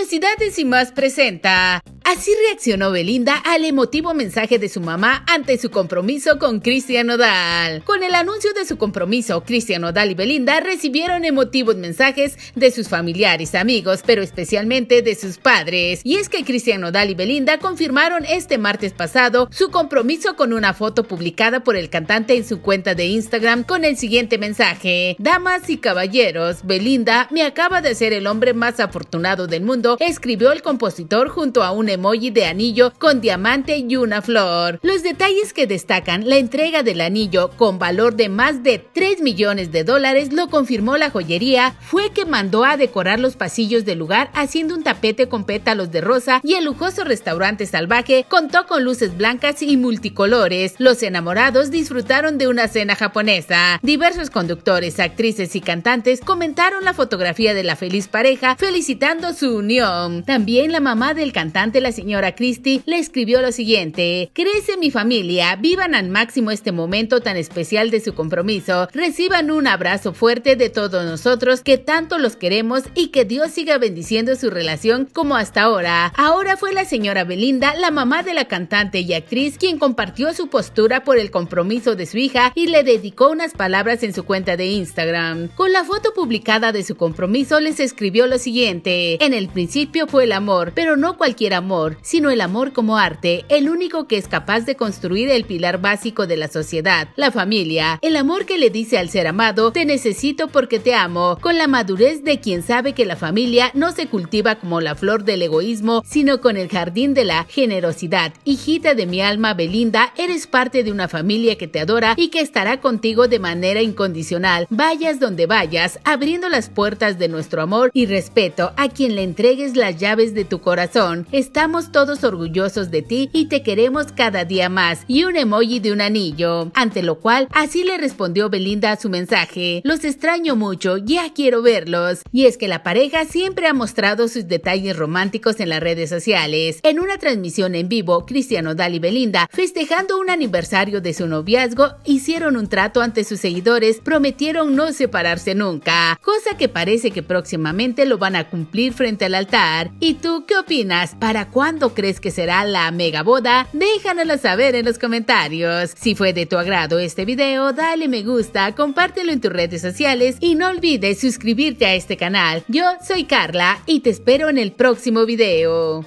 Curiosidades y más presenta Así reaccionó Belinda al emotivo mensaje de su mamá ante su compromiso con Cristian Nodal. Con el anuncio de su compromiso, Cristian Nodal y Belinda recibieron emotivos mensajes de sus familiares, amigos, pero especialmente de sus padres. Y es que Cristian Nodal y Belinda confirmaron este martes pasado su compromiso con una foto publicada por el cantante en su cuenta de Instagram con el siguiente mensaje. Damas y caballeros, Belinda me acaba de ser el hombre más afortunado del mundo, escribió el compositor junto a un emoji de anillo con diamante y una flor. Los detalles que destacan la entrega del anillo con valor de más de 3 millones de dólares lo confirmó la joyería, fue que mandó a decorar los pasillos del lugar haciendo un tapete con pétalos de rosa y el lujoso restaurante salvaje contó con luces blancas y multicolores. Los enamorados disfrutaron de una cena japonesa. Diversos conductores, actrices y cantantes comentaron la fotografía de la feliz pareja felicitando su unión. También la mamá del cantante la señora Christie, le escribió lo siguiente: Crece mi familia, vivan al máximo este momento tan especial de su compromiso. Reciban un abrazo fuerte de todos nosotros que tanto los queremos y que Dios siga bendiciendo su relación como hasta ahora. Ahora fue la señora Belinda, la mamá de la cantante y actriz, quien compartió su postura por el compromiso de su hija y le dedicó unas palabras en su cuenta de Instagram. Con la foto publicada de su compromiso les escribió lo siguiente: En el principio fue el amor, pero no cualquier amor sino el amor como arte, el único que es capaz de construir el pilar básico de la sociedad, la familia, el amor que le dice al ser amado, te necesito porque te amo, con la madurez de quien sabe que la familia no se cultiva como la flor del egoísmo, sino con el jardín de la generosidad. Hijita de mi alma, Belinda, eres parte de una familia que te adora y que estará contigo de manera incondicional, vayas donde vayas, abriendo las puertas de nuestro amor y respeto a quien le entregues las llaves de tu corazón. Estamos todos orgullosos de ti y te queremos cada día más. Y un emoji de un anillo. Ante lo cual, así le respondió Belinda a su mensaje. Los extraño mucho, ya quiero verlos. Y es que la pareja siempre ha mostrado sus detalles románticos en las redes sociales. En una transmisión en vivo, Cristiano Dal y Belinda, festejando un aniversario de su noviazgo, hicieron un trato ante sus seguidores, prometieron no separarse nunca, cosa que parece que próximamente lo van a cumplir frente al altar. ¿Y tú qué opinas? Para cuándo crees que será la mega boda? Déjanoslo saber en los comentarios. Si fue de tu agrado este video, dale me gusta, compártelo en tus redes sociales y no olvides suscribirte a este canal. Yo soy Carla y te espero en el próximo video.